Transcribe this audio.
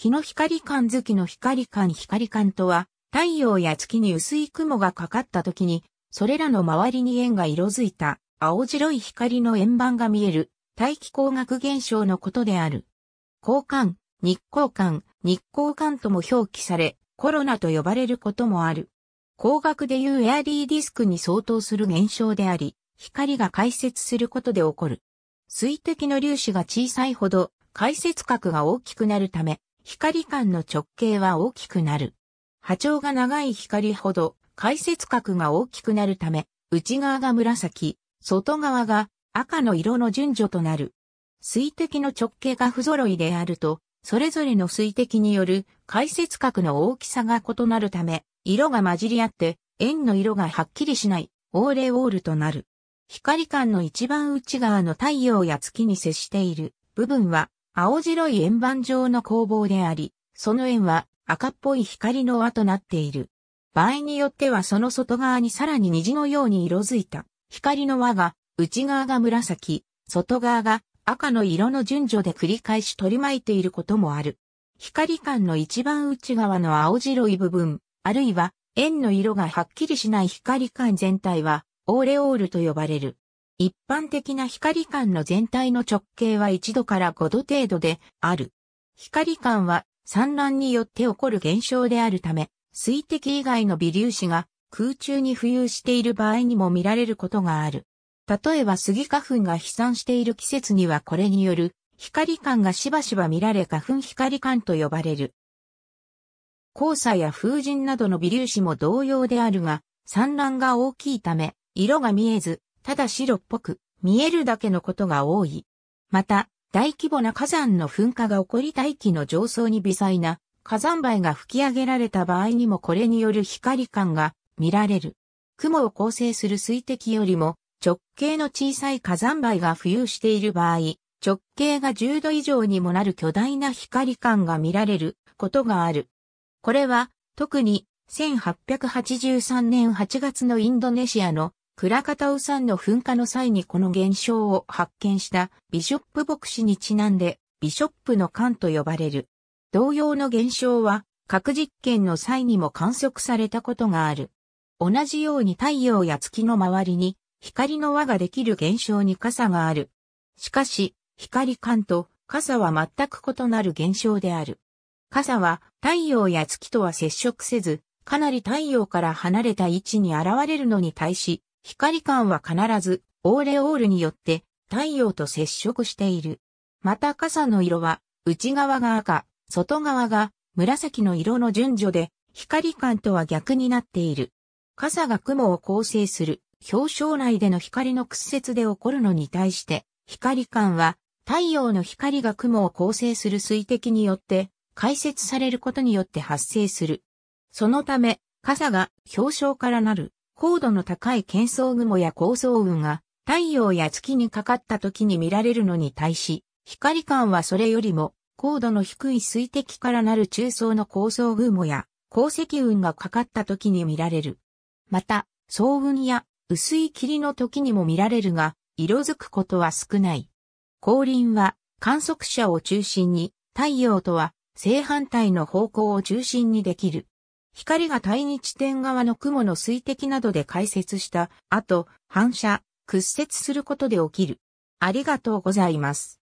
日の光感月の光感光感とは、太陽や月に薄い雲がかかった時に、それらの周りに円が色づいた青白い光の円盤が見える大気光学現象のことである。光感、日光感、日光感とも表記され、コロナと呼ばれることもある。光学でいうエアリーディスクに相当する現象であり、光が解説することで起こる。水滴の粒子が小さいほど解説角が大きくなるため、光感の直径は大きくなる。波長が長い光ほど解説角が大きくなるため、内側が紫、外側が赤の色の順序となる。水滴の直径が不揃いであると、それぞれの水滴による解説角の大きさが異なるため、色が混じり合って、円の色がはっきりしない、オーレオールとなる。光感の一番内側の太陽や月に接している部分は、青白い円盤状の工房であり、その円は赤っぽい光の輪となっている。場合によってはその外側にさらに虹のように色づいた光の輪が内側が紫、外側が赤の色の順序で繰り返し取り巻いていることもある。光感の一番内側の青白い部分、あるいは円の色がはっきりしない光感全体はオーレオールと呼ばれる。一般的な光管の全体の直径は1度から5度程度である。光管は散乱によって起こる現象であるため、水滴以外の微粒子が空中に浮遊している場合にも見られることがある。例えばスギ花粉が飛散している季節にはこれによる光管がしばしば見られ花粉光管と呼ばれる。黄砂や風神などの微粒子も同様であるが、産卵が大きいため、色が見えず、ただ白っぽく見えるだけのことが多い。また、大規模な火山の噴火が起こり大気の上層に微細な火山灰が吹き上げられた場合にもこれによる光感が見られる。雲を構成する水滴よりも直径の小さい火山灰が浮遊している場合、直径が10度以上にもなる巨大な光感が見られることがある。これは特に1883年8月のインドネシアのクラカタウ山の噴火の際にこの現象を発見したビショップ牧師にちなんでビショップの艦と呼ばれる。同様の現象は核実験の際にも観測されたことがある。同じように太陽や月の周りに光の輪ができる現象に傘がある。しかし、光感と傘は全く異なる現象である。傘は太陽や月とは接触せず、かなり太陽から離れた位置に現れるのに対し、光感は必ずオーレオールによって太陽と接触している。また傘の色は内側が赤、外側が紫の色の順序で光感とは逆になっている。傘が雲を構成する表彰内での光の屈折で起こるのに対して光感は太陽の光が雲を構成する水滴によって解説されることによって発生する。そのため、傘が表彰からなる高度の高い喧騒雲や高層雲が太陽や月にかかった時に見られるのに対し、光感はそれよりも高度の低い水滴からなる中層の高層雲や鉱石雲がかかった時に見られる。また、層雲や薄い霧の時にも見られるが、色づくことは少ない。降臨は観測者を中心に太陽とは正反対の方向を中心にできる。光が対日点側の雲の水滴などで解説した後、反射、屈折することで起きる。ありがとうございます。